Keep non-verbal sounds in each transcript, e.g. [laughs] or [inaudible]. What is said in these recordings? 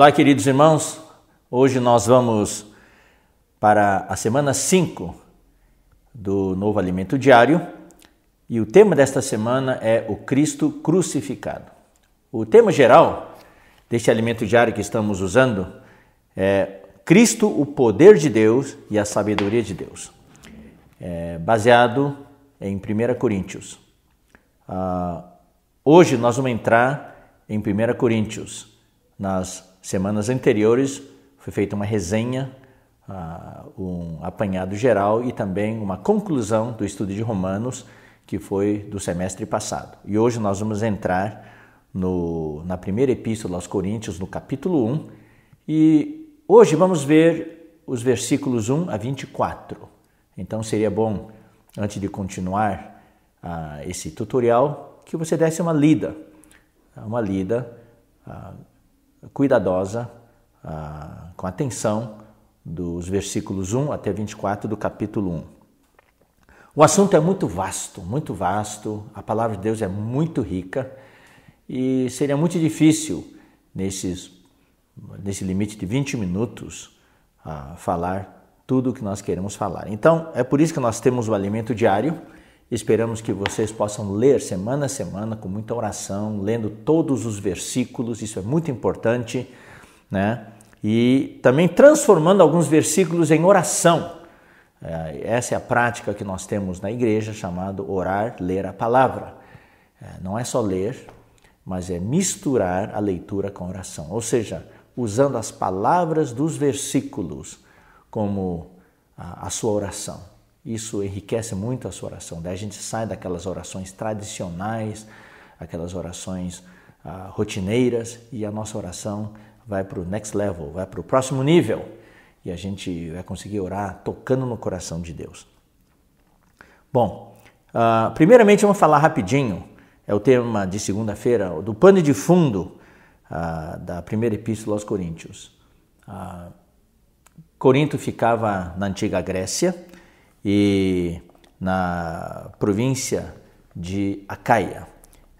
Olá, queridos irmãos. Hoje nós vamos para a semana 5 do Novo Alimento Diário e o tema desta semana é o Cristo crucificado. O tema geral deste alimento diário que estamos usando é Cristo, o poder de Deus e a sabedoria de Deus, é baseado em 1 Coríntios. Ah, hoje nós vamos entrar em 1 Coríntios, nas semanas anteriores foi feita uma resenha, ah, um apanhado geral e também uma conclusão do estudo de Romanos, que foi do semestre passado. E hoje nós vamos entrar no, na primeira epístola aos Coríntios, no capítulo 1, e hoje vamos ver os versículos 1 a 24. Então seria bom, antes de continuar uh, esse tutorial, que você desse uma lida, uma lida. Ah, cuidadosa, ah, com atenção, dos versículos 1 até 24 do capítulo 1. O assunto é muito vasto, muito vasto, a palavra de Deus é muito rica e seria muito difícil, nesses, nesse limite de 20 minutos, ah, falar tudo o que nós queremos falar. Então, é por isso que nós temos o alimento diário Esperamos que vocês possam ler semana a semana com muita oração, lendo todos os versículos, isso é muito importante, né? E também transformando alguns versículos em oração. É, essa é a prática que nós temos na igreja, chamado orar, ler a palavra. É, não é só ler, mas é misturar a leitura com a oração, ou seja, usando as palavras dos versículos como a, a sua oração. Isso enriquece muito a sua oração. Daí né? a gente sai daquelas orações tradicionais, aquelas orações ah, rotineiras, e a nossa oração vai para o next level, vai para o próximo nível. E a gente vai conseguir orar tocando no coração de Deus. Bom, ah, primeiramente vamos falar rapidinho, é o tema de segunda-feira, do pano de fundo ah, da primeira epístola aos Coríntios. Ah, Corinto ficava na antiga Grécia, e na província de Acaia,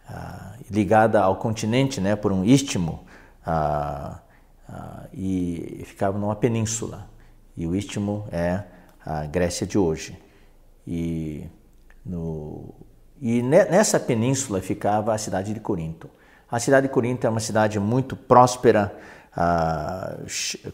ah, ligada ao continente né, por um istmo, ah, ah, e ficava numa península. E o istmo é a Grécia de hoje. E, no, e nessa península ficava a cidade de Corinto. A cidade de Corinto é uma cidade muito próspera,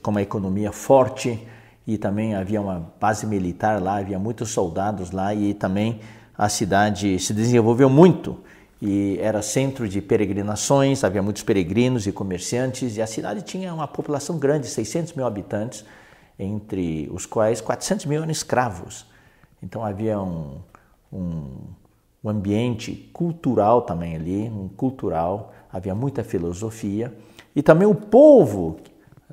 com uma economia forte, e também havia uma base militar lá, havia muitos soldados lá e também a cidade se desenvolveu muito e era centro de peregrinações, havia muitos peregrinos e comerciantes e a cidade tinha uma população grande, 600 mil habitantes, entre os quais 400 mil eram escravos. Então havia um, um, um ambiente cultural também ali, um cultural, havia muita filosofia e também o povo,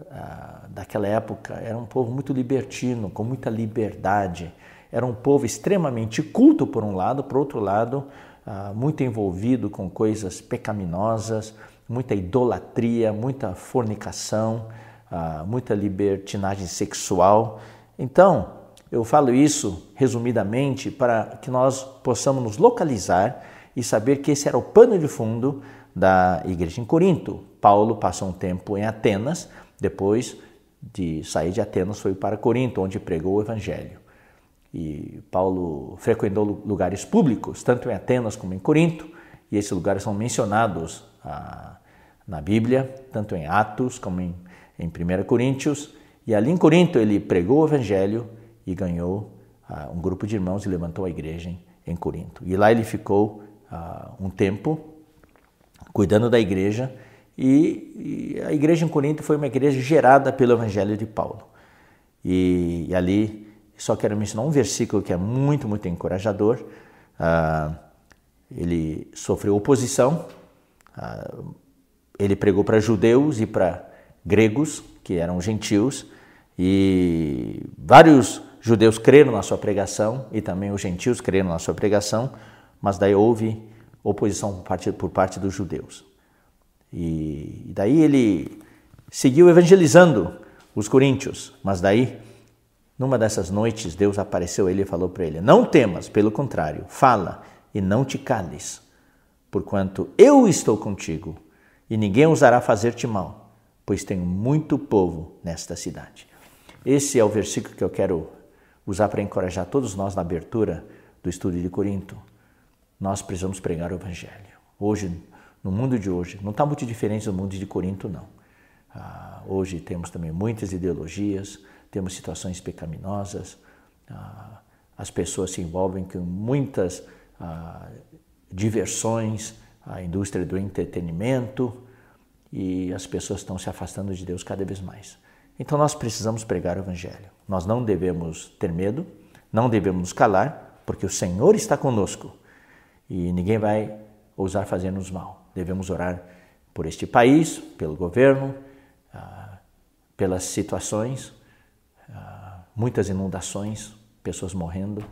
ah, daquela época era um povo muito libertino, com muita liberdade. Era um povo extremamente culto, por um lado, por outro lado, ah, muito envolvido com coisas pecaminosas, muita idolatria, muita fornicação, ah, muita libertinagem sexual. Então, eu falo isso resumidamente para que nós possamos nos localizar e saber que esse era o pano de fundo da igreja em Corinto. Paulo passou um tempo em Atenas, depois de sair de Atenas foi para Corinto, onde pregou o evangelho. E Paulo frequentou lugares públicos, tanto em Atenas como em Corinto, e esses lugares são mencionados ah, na Bíblia, tanto em Atos como em, em 1 Coríntios. E ali em Corinto ele pregou o evangelho e ganhou ah, um grupo de irmãos e levantou a igreja em, em Corinto. E lá ele ficou ah, um tempo cuidando da igreja e, e, a igreja em Corinto foi uma igreja gerada pelo Evangelho de Paulo. E, e ali, só quero mencionar um versículo que é muito, muito encorajador. Ah, ele sofreu oposição, ah, ele pregou para judeus e para gregos, que eram gentios, e vários judeus creram na sua pregação e também os gentios creram na sua pregação, mas daí houve oposição por parte, por parte dos judeus. E daí ele seguiu evangelizando os coríntios, mas daí, numa dessas noites, Deus apareceu a ele e falou para ele: Não temas, pelo contrário, fala e não te cales, porquanto eu estou contigo e ninguém ousará fazer-te mal, pois tenho muito povo nesta cidade. Esse é o versículo que eu quero usar para encorajar todos nós na abertura do estudo de Corinto. Nós precisamos pregar o Evangelho. Hoje no mundo de hoje. Não está muito diferente do mundo de Corinto, não. Ah, hoje temos também muitas ideologias, temos situações pecaminosas, ah, as pessoas se envolvem com muitas ah, diversões, a indústria do entretenimento e as pessoas estão se afastando de Deus cada vez mais. Então nós precisamos pregar o Evangelho. Nós não devemos ter medo, não devemos nos calar, porque o Senhor está conosco e ninguém vai ousar fazer-nos mal. Devemos orar por este país, pelo governo, ah, pelas situações, ah, muitas inundações, pessoas morrendo,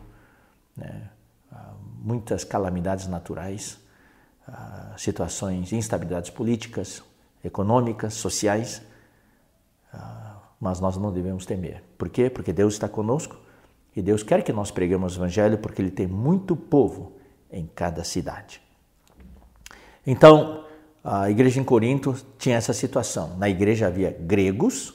né? Ah, muitas calamidades naturais, situações, instabilidades políticas, econômicas, sociais. mas nós não devemos temer. Por quê? Porque Deus está conosco e Deus quer que nós preguemos o Evangelho porque Ele tem muito povo em cada cidade. Então, a igreja em Corinto tinha essa situação. Na igreja havia gregos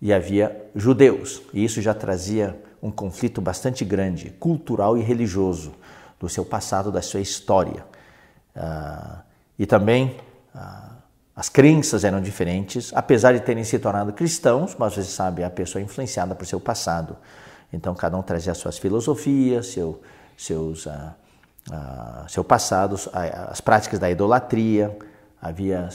e havia judeus, e isso já trazia um conflito bastante grande, cultural e religioso, do seu passado, da sua história. Ah, e também ah, as crenças eram diferentes, apesar de terem se tornado cristãos, mas você sabe, a pessoa é influenciada por seu passado. Então, cada um trazia suas filosofias, seu, seus. Ah, seu passado, as práticas da idolatria, havia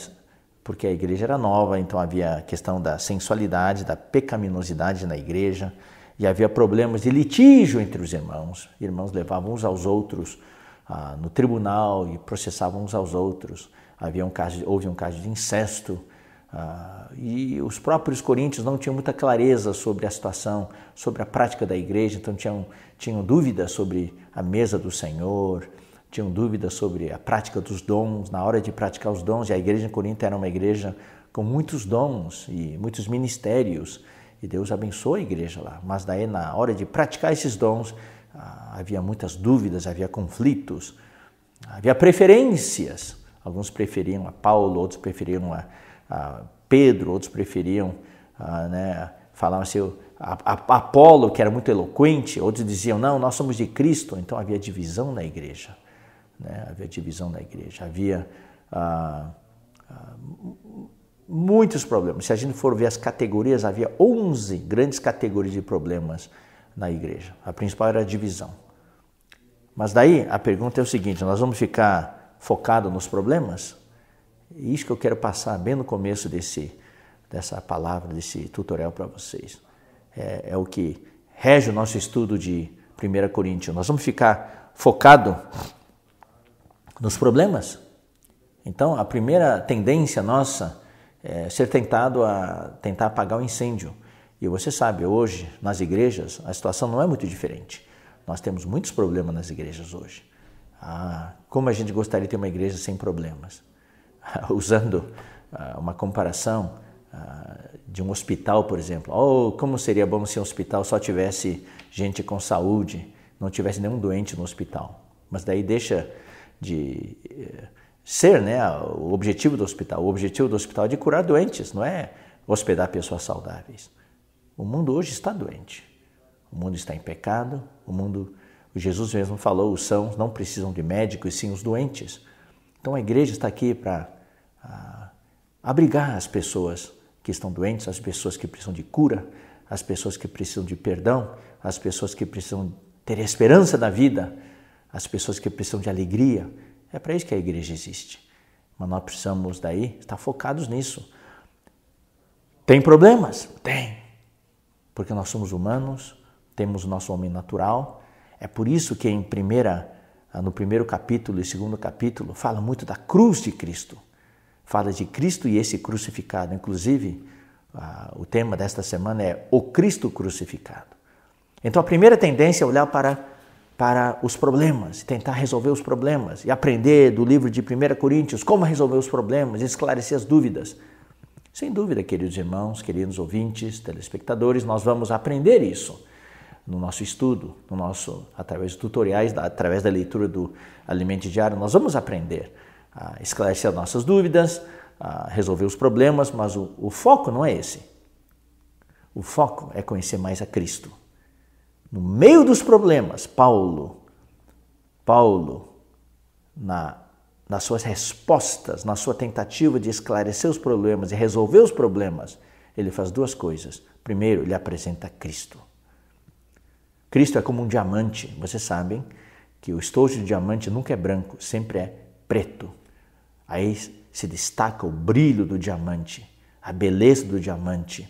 porque a igreja era nova, então havia a questão da sensualidade, da pecaminosidade na igreja, e havia problemas de litígio entre os irmãos. Irmãos levavam uns aos outros ah, no tribunal e processavam uns aos outros. Havia um caso, houve um caso de incesto ah, e os próprios coríntios não tinham muita clareza sobre a situação, sobre a prática da igreja, então tinham, tinham dúvidas sobre a mesa do Senhor, tinham dúvidas sobre a prática dos dons, na hora de praticar os dons, e a igreja em Corinto era uma igreja com muitos dons e muitos ministérios, e Deus abençoou a igreja lá, mas daí na hora de praticar esses dons, ah, havia muitas dúvidas, havia conflitos, havia preferências, alguns preferiam a Paulo, outros preferiam a ah, Pedro, outros preferiam ah, né, falar assim, Apolo, que era muito eloquente, outros diziam, não, nós somos de Cristo. Então havia divisão na igreja. Né? Havia divisão na igreja, havia ah, ah muitos problemas. Se a gente for ver as categorias, havia 11 grandes categorias de problemas na igreja. A principal era a divisão. Mas daí a pergunta é o seguinte: nós vamos ficar focado nos problemas? isso que eu quero passar bem no começo desse, dessa palavra, desse tutorial para vocês. É, é, o que rege o nosso estudo de 1 Coríntios. Nós vamos ficar focado nos problemas. Então, a primeira tendência nossa é ser tentado a tentar apagar o incêndio. E você sabe, hoje, nas igrejas, a situação não é muito diferente. Nós temos muitos problemas nas igrejas hoje. Ah, como a gente gostaria de ter uma igreja sem problemas. [laughs] usando ah, uma comparação ah, de um hospital, por exemplo. Oh, como seria bom se um hospital só tivesse gente com saúde, não tivesse nenhum doente no hospital. Mas daí deixa de eh, ser né, o objetivo do hospital. O objetivo do hospital é de curar doentes, não é hospedar pessoas saudáveis. O mundo hoje está doente. O mundo está em pecado. O mundo, Jesus mesmo falou, os sãos não precisam de médicos, sim os doentes. Então a igreja está aqui para a abrigar as pessoas que estão doentes, as pessoas que precisam de cura, as pessoas que precisam de perdão, as pessoas que precisam ter esperança na vida, as pessoas que precisam de alegria. É para isso que a igreja existe. Mas nós precisamos daí estar focados nisso. Tem problemas? Tem. Porque nós somos humanos, temos o nosso homem natural. É por isso que em primeira, no primeiro capítulo e segundo capítulo fala muito da cruz de Cristo fala de Cristo e esse crucificado. Inclusive, ah, o tema desta semana é o Cristo crucificado. Então, a primeira tendência é olhar para, para os problemas, tentar resolver os problemas e aprender do livro de 1 Coríntios como resolver os problemas, esclarecer as dúvidas. Sem dúvida, queridos irmãos, queridos ouvintes, telespectadores, nós vamos aprender isso no nosso estudo, no nosso através de tutoriais, através da leitura do Alimento Diário, nós vamos aprender a ah, esclarecer as nossas dúvidas, a ah, resolver os problemas, mas o, o foco não é esse. O foco é conhecer mais a Cristo. No meio dos problemas, Paulo, Paulo, na, nas suas respostas, na sua tentativa de esclarecer os problemas e resolver os problemas, ele faz duas coisas. Primeiro, ele apresenta Cristo. Cristo é como um diamante. Vocês sabem que o estojo de diamante nunca é branco, sempre é preto. Aí se destaca o brilho do diamante, a beleza do diamante.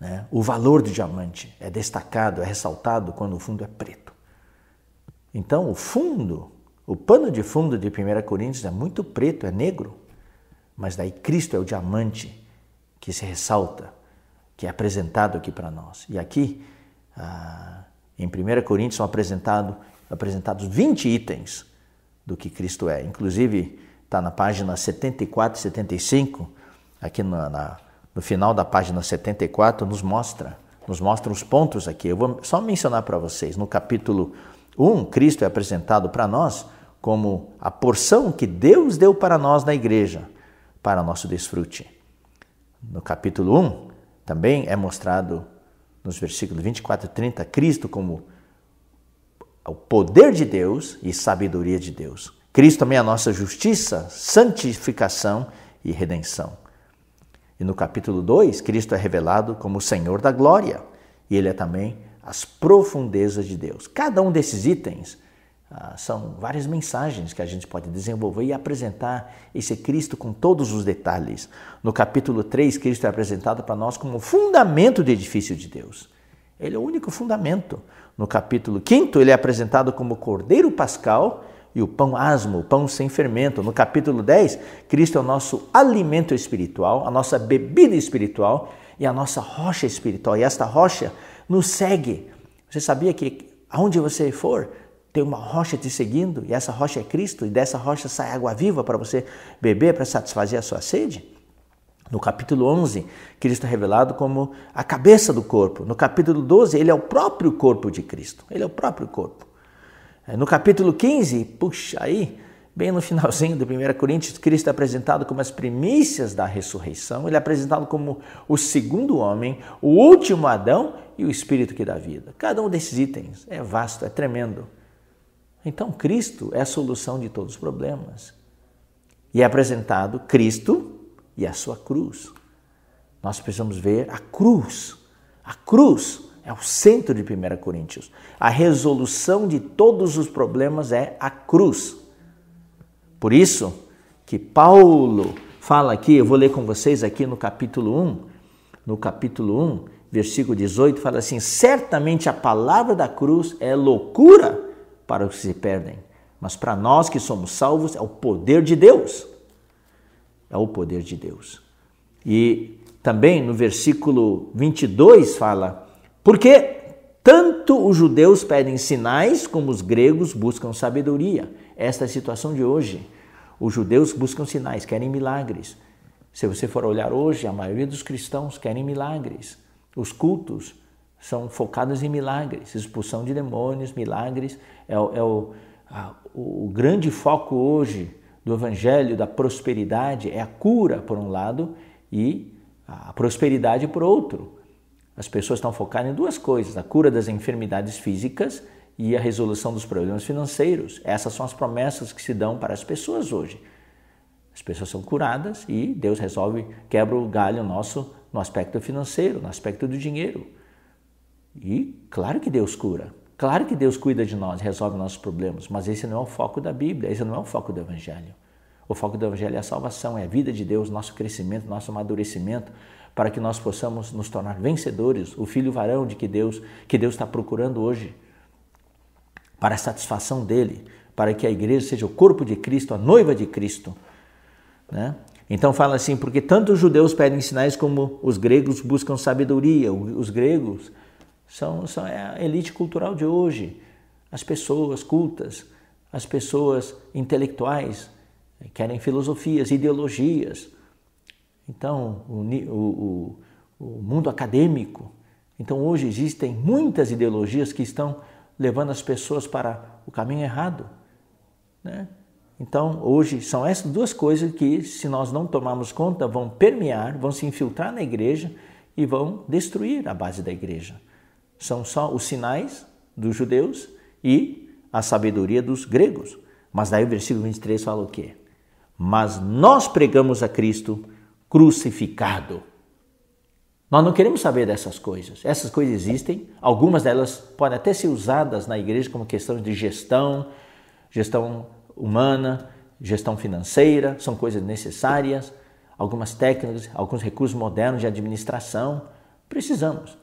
Né? O valor do diamante é destacado, é ressaltado quando o fundo é preto. Então, o fundo, o pano de fundo de 1 Coríntios é muito preto, é negro, mas daí Cristo é o diamante que se ressalta, que é apresentado aqui para nós. E aqui, ah, em 1 Coríntios, são apresentado, apresentados 20 itens do que Cristo é. Inclusive, está na página 74 e 75, aqui na, no final da página 74, nos mostra, nos mostra os pontos aqui. Eu vou só mencionar para vocês. No capítulo 1, Cristo é apresentado para nós como a porção que Deus deu para nós na igreja, para nosso desfrute. No capítulo 1, também é mostrado nos versículos 24 e 30, Cristo como o poder de Deus e sabedoria de Deus. Cristo também é a nossa justiça, santificação e redenção. E no capítulo 2, Cristo é revelado como o Senhor da glória, e ele é também as profundezas de Deus. Cada um desses itens ah, são várias mensagens que a gente pode desenvolver e apresentar esse Cristo com todos os detalhes. No capítulo 3, Cristo é apresentado para nós como o fundamento do edifício de Deus. Ele é o único fundamento. No capítulo 5, ele é apresentado como Cordeiro Pascal e o pão asmo, o pão sem fermento. No capítulo 10, Cristo é o nosso alimento espiritual, a nossa bebida espiritual e a nossa rocha espiritual. E esta rocha nos segue. Você sabia que aonde você for, tem uma rocha te seguindo, e essa rocha é Cristo, e dessa rocha sai água viva para você beber, para satisfazer a sua sede? No capítulo 11, Cristo é revelado como a cabeça do corpo. No capítulo 12, ele é o próprio corpo de Cristo. Ele é o próprio corpo. É, no capítulo 15, puxa aí, bem no finalzinho do 1 Coríntios, Cristo é apresentado como as primícias da ressurreição. Ele é apresentado como o segundo homem, o último Adão e o Espírito que dá vida. Cada um desses itens é vasto, é tremendo. Então, Cristo é a solução de todos os problemas. E é apresentado Cristo e a sua cruz. Nós precisamos ver a cruz. A cruz é o centro de 1 Coríntios. A resolução de todos os problemas é a cruz. Por isso que Paulo fala aqui, eu vou ler com vocês aqui no capítulo 1, no capítulo 1, versículo 18, fala assim: Certamente a palavra da cruz é loucura para os que se perdem, mas para nós que somos salvos é o poder de Deus ao é poder de Deus. E também no versículo 22 fala: Porque tanto os judeus pedem sinais como os gregos buscam sabedoria. Esta é a situação de hoje. Os judeus buscam sinais, querem milagres. Se você for olhar hoje, a maioria dos cristãos querem milagres. Os cultos são focados em milagres, expulsão de demônios, milagres. É, o, é o, a, o grande foco hoje do evangelho da prosperidade é a cura, por um lado, e a prosperidade, por outro. As pessoas estão focadas em duas coisas: a cura das enfermidades físicas e a resolução dos problemas financeiros. Essas são as promessas que se dão para as pessoas hoje. As pessoas são curadas e Deus resolve, quebra o galho nosso no aspecto financeiro, no aspecto do dinheiro. E claro que Deus cura. Claro que Deus cuida de nós, resolve nossos problemas, mas esse não é o foco da Bíblia, esse não é o foco do Evangelho. O foco do Evangelho é a salvação, é a vida de Deus, nosso crescimento, nosso amadurecimento, para que nós possamos nos tornar vencedores, o filho varão de que Deus que Deus está procurando hoje, para a satisfação dele, para que a igreja seja o corpo de Cristo, a noiva de Cristo, né? Então fala assim, porque tanto os judeus pedem sinais como os gregos buscam sabedoria. Os gregos são, são é a elite cultural de hoje. As pessoas cultas, as pessoas intelectuais, eh, querem filosofias, ideologias. Então, o, o, o mundo acadêmico. Então, hoje existem muitas ideologias que estão levando as pessoas para o caminho errado. Né? Então, hoje são essas duas coisas que, se nós não tomarmos conta, vão permear, vão se infiltrar na igreja e vão destruir a base da igreja são só os sinais dos judeus e a sabedoria dos gregos. Mas daí o versículo 23 fala o quê? Mas nós pregamos a Cristo crucificado. Nós não queremos saber dessas coisas. Essas coisas existem, algumas delas podem até ser usadas na igreja como questões de gestão, gestão humana, gestão financeira, são coisas necessárias, algumas técnicas, alguns recursos modernos de administração, precisamos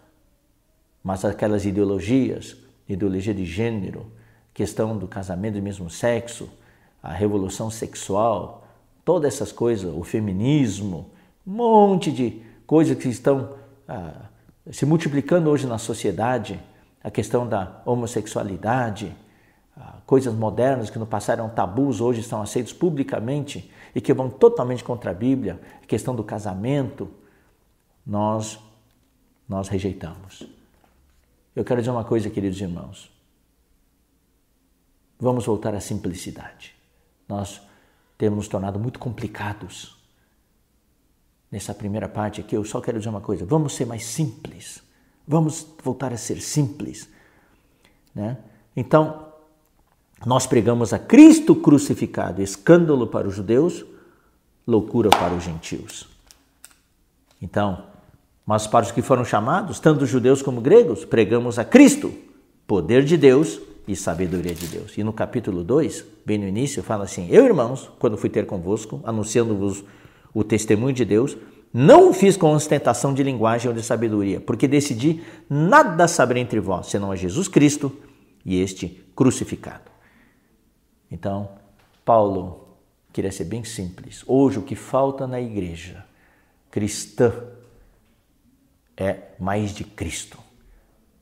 mas aquelas ideologias, ideologia de gênero, questão do casamento do mesmo sexo, a revolução sexual, todas essas coisas, o feminismo, um monte de coisas que estão ah, se multiplicando hoje na sociedade, a questão da homossexualidade, ah, coisas modernas que no passado eram tabus, hoje estão aceitos publicamente e que vão totalmente contra a Bíblia, a questão do casamento, nós, nós rejeitamos. Eu quero dizer uma coisa, queridos irmãos. Vamos voltar à simplicidade. Nós temos nos tornado muito complicados nessa primeira parte aqui, eu só quero dizer uma coisa: vamos ser mais simples, vamos voltar a ser simples. Né? Então, nós pregamos a Cristo crucificado, escândalo para os judeus, loucura para os gentios. Então, mas para os que foram chamados, tanto judeus como gregos, pregamos a Cristo, poder de Deus e sabedoria de Deus. E no capítulo 2, bem no início, fala assim: Eu, irmãos, quando fui ter convosco, anunciando-vos o testemunho de Deus, não o fiz com ostentação de linguagem ou de sabedoria, porque decidi nada saber entre vós, senão a Jesus Cristo e este crucificado. Então, Paulo queria ser bem simples. Hoje, o que falta na igreja cristã é mais de Cristo.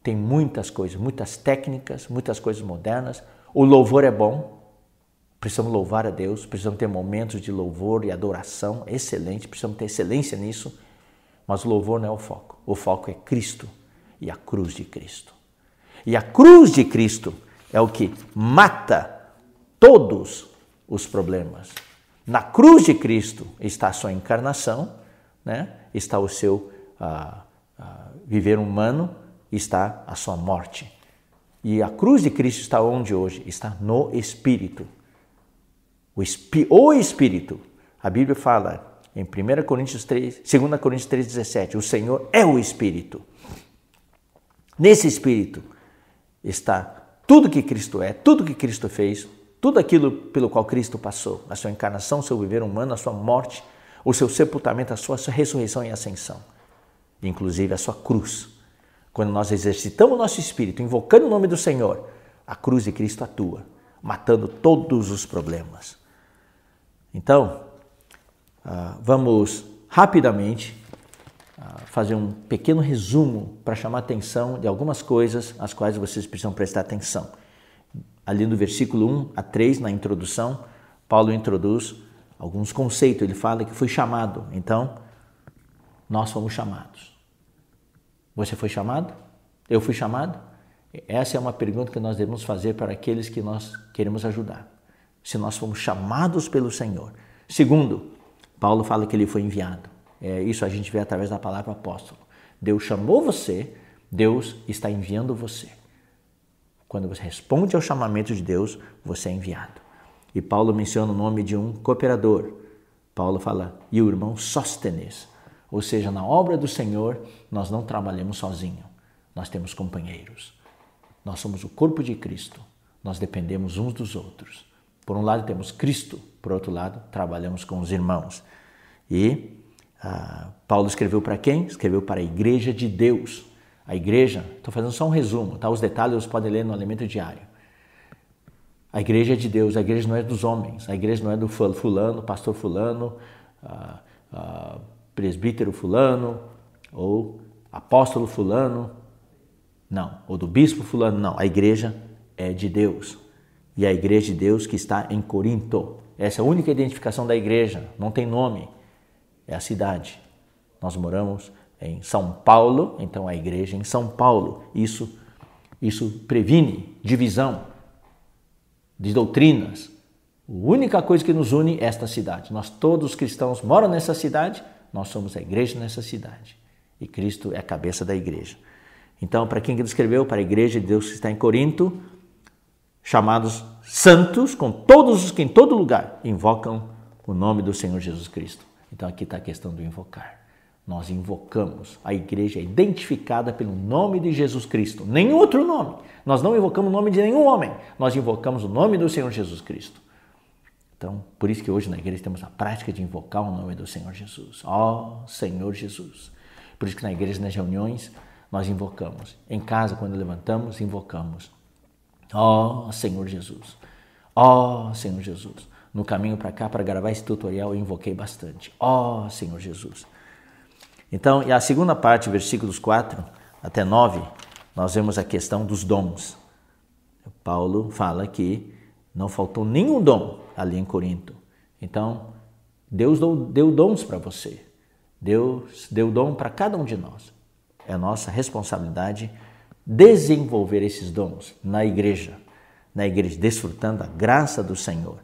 Tem muitas coisas, muitas técnicas, muitas coisas modernas. O louvor é bom, precisamos louvar a Deus, precisamos ter momentos de louvor e adoração, excelente, precisamos ter excelência nisso, mas o louvor não é o foco. O foco é Cristo e a cruz de Cristo. E a cruz de Cristo é o que mata todos os problemas. Na cruz de Cristo está a sua encarnação, né? está o seu. Uh, viver humano está a sua morte. E a cruz de Cristo está onde hoje? Está no Espírito. O, Espi o Espírito. A Bíblia fala em 1 Coríntios 3, 2 Coríntios 3,17, o Senhor é o Espírito. Nesse Espírito está tudo que Cristo é, tudo que Cristo fez, tudo aquilo pelo qual Cristo passou, a sua encarnação, o seu viver humano, a sua morte, o seu sepultamento, a sua ressurreição e ascensão inclusive a sua cruz. Quando nós exercitamos o nosso espírito, invocando o nome do Senhor, a cruz de Cristo atua, matando todos os problemas. Então, ah, vamos rapidamente ah, fazer um pequeno resumo para chamar atenção de algumas coisas às quais vocês precisam prestar atenção. Ali no versículo 1 a 3, na introdução, Paulo introduz alguns conceitos. Ele fala que foi chamado, então nós fomos chamados. Você foi chamado? Eu fui chamado? Essa é uma pergunta que nós devemos fazer para aqueles que nós queremos ajudar. Se nós fomos chamados pelo Senhor. Segundo, Paulo fala que ele foi enviado. É, isso a gente vê através da palavra apóstolo. Deus chamou você, Deus está enviando você. Quando você responde ao chamamento de Deus, você é enviado. E Paulo menciona o nome de um cooperador. Paulo fala, e o irmão Sóstenes ou seja, na obra do Senhor, nós não trabalhamos sozinhos, nós temos companheiros. Nós somos o corpo de Cristo, nós dependemos uns dos outros. Por um lado temos Cristo, por outro lado trabalhamos com os irmãos. E ah, Paulo escreveu para quem? Escreveu para a igreja de Deus. A igreja, estou fazendo só um resumo, tá? os detalhes vocês podem ler no Alimento Diário. A igreja é de Deus, a igreja não é dos homens, a igreja não é do fulano, pastor fulano, ah, ah, presbítero fulano ou apóstolo fulano. Não, ou do bispo fulano, não. A igreja é de Deus. E a igreja de Deus que está em Corinto. Essa é a única identificação da igreja, não tem nome. É a cidade. Nós moramos em São Paulo, então a igreja é em São Paulo. Isso isso previne divisão de doutrinas. A única coisa que nos une é esta cidade. Nós todos os cristãos moram nessa cidade nós somos a igreja nessa cidade e Cristo é a cabeça da igreja. Então, para quem escreveu, para a igreja de Deus que está em Corinto, chamados santos, com todos os que em todo lugar invocam o nome do Senhor Jesus Cristo. Então, aqui está a questão do invocar. Nós invocamos, a igreja é identificada pelo nome de Jesus Cristo, nenhum outro nome. Nós não invocamos o nome de nenhum homem, nós invocamos o nome do Senhor Jesus Cristo. Então, por isso que hoje na igreja temos a prática de invocar o nome do Senhor Jesus. Ó oh, Senhor Jesus. Por isso que na igreja, nas reuniões, nós invocamos. Em casa, quando levantamos, invocamos. Ó oh, Senhor Jesus. Ó oh, Senhor Jesus. No caminho para cá, para gravar esse tutorial, eu invoquei bastante. Ó oh, Senhor Jesus. Então, e a segunda parte, versículos 4 até 9, nós vemos a questão dos dons. Paulo fala que não faltou nenhum dom ali em Corinto. Então, Deus deu, dons para você. Deus deu dom para cada um de nós. É nossa responsabilidade desenvolver esses dons na igreja, na igreja, desfrutando a graça do Senhor,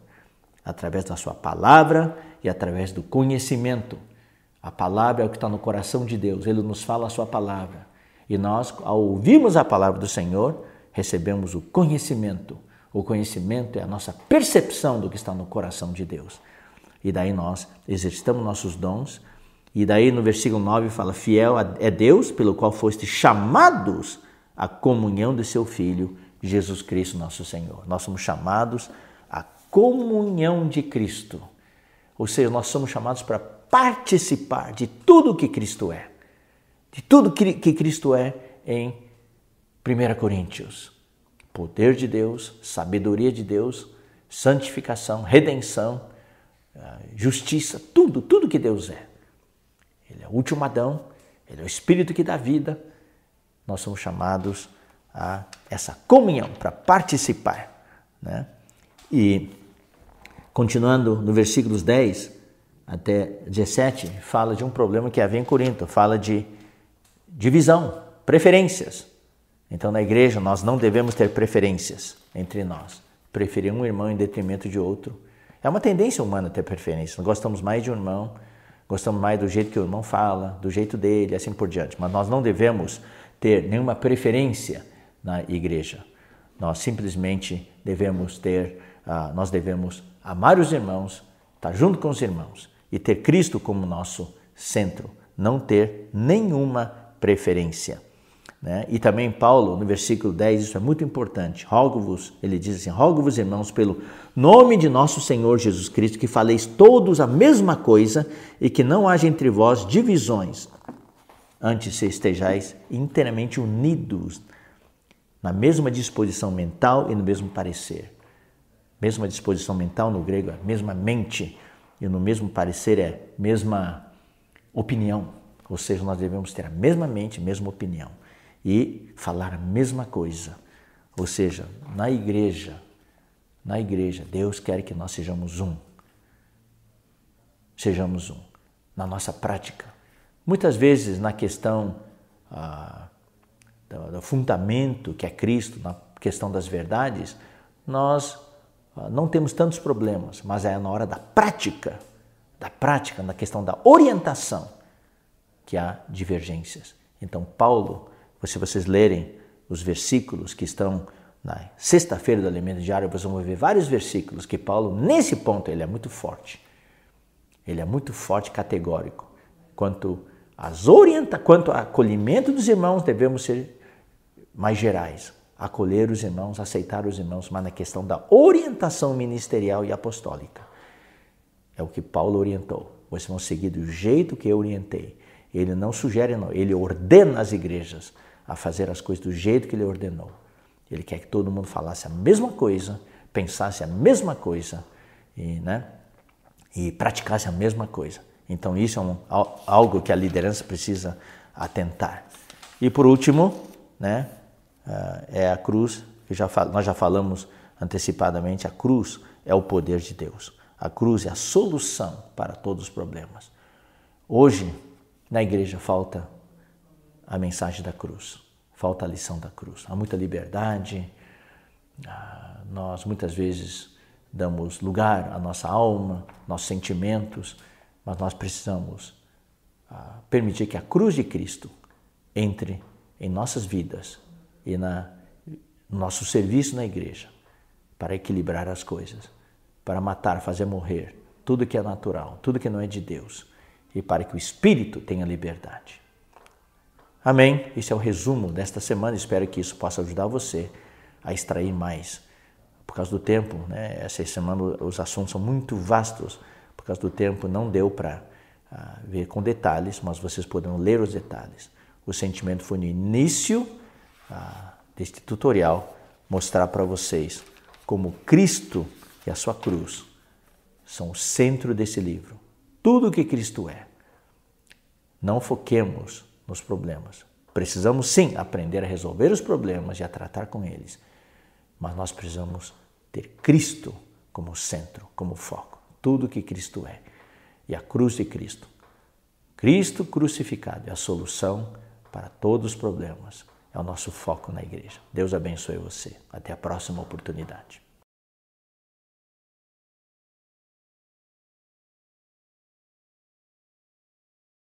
através da sua palavra e através do conhecimento. A palavra é o que está no coração de Deus, ele nos fala a sua palavra. E nós, ao ouvirmos a palavra do Senhor, recebemos o conhecimento o conhecimento é a nossa percepção do que está no coração de Deus. E daí nós exercitamos nossos dons. E daí no versículo 9 fala: Fiel é Deus, pelo qual foste chamados à comunhão de seu Filho, Jesus Cristo, nosso Senhor. Nós somos chamados à comunhão de Cristo. Ou seja, nós somos chamados para participar de tudo que Cristo é. De tudo que Cristo é em 1 Coríntios poder de Deus, sabedoria de Deus, santificação, redenção, ah, justiça, tudo, tudo que Deus é. Ele é o último Adão, ele é o Espírito que dá vida. Nós somos chamados a essa comunhão, para participar. Né? E, continuando no versículos 10 até 17, fala de um problema que havia em Corinto, fala de divisão, preferências. Então, na igreja, nós não devemos ter preferências entre nós. Preferir um irmão em detrimento de outro. É uma tendência humana ter preferência. Nós gostamos mais de um irmão, gostamos mais do jeito que o irmão fala, do jeito dele, assim por diante. Mas nós não devemos ter nenhuma preferência na igreja. Nós simplesmente devemos ter, uh, nós devemos amar os irmãos, estar junto com os irmãos e ter Cristo como nosso centro, não ter nenhuma preferência. Né? E também Paulo, no versículo 10, isso é muito importante. Rogo-vos, ele diz assim: Rogo-vos, irmãos, pelo nome de nosso Senhor Jesus Cristo, que faleis todos a mesma coisa e que não haja entre vós divisões, antes se estejais inteiramente unidos na mesma disposição mental e no mesmo parecer. Mesma disposição mental no grego é mesma mente, e no mesmo parecer é mesma opinião. Ou seja, nós devemos ter a mesma mente, a mesma opinião e falar a mesma coisa. Ou seja, na igreja, na igreja, Deus quer que nós sejamos um. Sejamos um na nossa prática. Muitas vezes na questão ah, do, fundamento que é Cristo, na questão das verdades, nós ah, não temos tantos problemas, mas é na hora da prática, da prática, na questão da orientação, que há divergências. Então, Paulo se vocês lerem os versículos que estão na sexta-feira do Alimento Diário, vocês vão ver vários versículos que Paulo, nesse ponto, ele é muito forte. Ele é muito forte, categórico. Quanto, às orienta quanto ao acolhimento dos irmãos, devemos ser mais gerais. Acolher os irmãos, aceitar os irmãos, mas na questão da orientação ministerial e apostólica. É o que Paulo orientou. Vocês vão seguir do jeito que eu orientei. Ele não sugere, não. Ele ordena as igrejas a fazer as coisas do jeito que ele ordenou. Ele quer que todo mundo falasse a mesma coisa, pensasse a mesma coisa e, né, e praticasse a mesma coisa. Então, isso é um, algo que a liderança precisa atentar. E por último, né, eh, é a cruz, que já, nós já falamos antecipadamente, a cruz é o poder de Deus. A cruz é a solução para todos os problemas. Hoje, na igreja, falta a mensagem da cruz, falta a lição da cruz. Há muita liberdade, ah, nós muitas vezes damos lugar à nossa alma, nossos sentimentos, mas nós precisamos ah, permitir que a cruz de Cristo entre em nossas vidas e na, no nosso serviço na igreja para equilibrar as coisas, para matar, fazer morrer tudo que é natural, tudo que não é de Deus e para que o Espírito tenha liberdade. Amém? Esse é o resumo desta semana. Espero que isso possa ajudar você a extrair mais. Por causa do tempo, né? essa semana os assuntos são muito vastos. Por causa do tempo, não deu para uh, ah, ver com detalhes, mas vocês poderão ler os detalhes. O sentimento foi no início uh, deste tutorial mostrar para vocês como Cristo e a sua cruz são o centro desse livro. Tudo o que Cristo é. Não foquemos nos problemas. Precisamos sim aprender a resolver os problemas e a tratar com eles, mas nós precisamos ter Cristo como centro, como foco. Tudo que Cristo é e a cruz de Cristo. Cristo crucificado é a solução para todos os problemas. É o nosso foco na igreja. Deus abençoe você. Até a próxima oportunidade.